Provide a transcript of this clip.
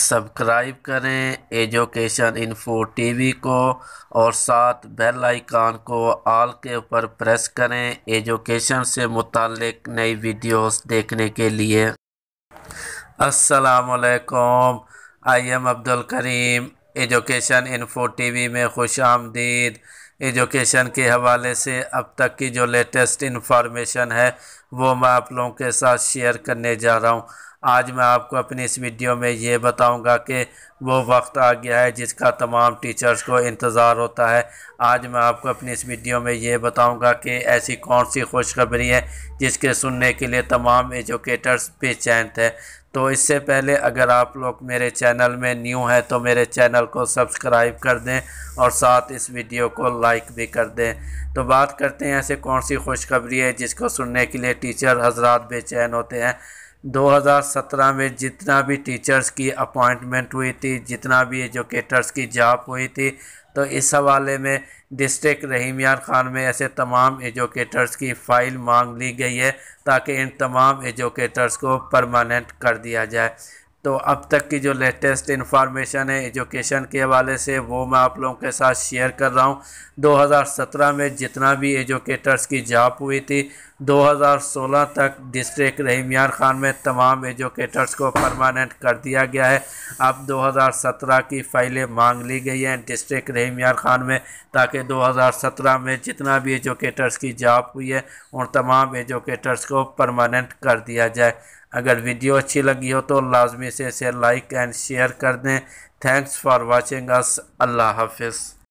subscribe करें education info TV को और साथ बेल आइकान को आल के ऊपर प्रेस करें एजुकेशन से मुतलक नई वीडियोस देखने के लिए अस्सलाम वालेकुम I am Abdul Karim education info TV में खुश आमदीद एजुकेशन के हवाले से अब तक की जो लेटेस्ट इन्फॉर्मेशन है वो मैं आप लोगों के साथ शेयर करने जा रहा हूँ आज मैं आपको अपनी इस वीडियो में ये बताऊंगा कि वो वक्त आ गया है जिसका तमाम टीचर्स को इंतज़ार होता है आज मैं आपको अपनी इस वीडियो में ये बताऊंगा कि ऐसी कौन सी खुशखबरी है जिसके सुनने के लिए तमाम एजुकेटर्स बेचैन थे तो इससे पहले अगर आप लोग मेरे चैनल में न्यू हैं तो मेरे चैनल को सब्सक्राइब कर दें और साथ इस वीडियो को लाइक भी कर दें तो बात करते हैं ऐसे कौन सी खुशखबरी है जिसको सुनने के लिए टीचर हजरात बेचैन होते हैं 2017 में जितना भी टीचर्स की अपॉइंटमेंट हुई थी जितना भी एजुकेटर्स की जॉब हुई थी तो इस हवाले में डिस्ट्रिक्ट रहीम यार ख़ान में ऐसे तमाम एजुकेटर्स की फ़ाइल मांग ली गई है ताकि इन तमाम एजुकेटर्स को परमानेंट कर दिया जाए तो अब तक की जो लेटेस्ट इन्फॉर्मेशन है एजुकेशन के हवाले से वो मैं आप लोगों के साथ शेयर कर रहा हूँ 2017 में जितना भी एजुकेटर्स की जॉब हुई थी 2016 तक डिस्ट्रिक्ट रहीम यार खान में तमाम एजुकेटर्स को परमानेंट कर दिया गया है अब 2017 की फाइलें मांग ली गई हैं डिस्ट्रिक्ट रहीम यार खान में ताकि 2017 में जितना भी एजुकेटर्स की जॉब हुई है उन तमाम एजुकेटर्स को परमानेंट कर दिया जाए अगर वीडियो अच्छी लगी हो तो लाजमी से इसे लाइक एंड शेयर कर दें थैंक्स फॉर वॉचिंग अस अल्लाह हाफिज़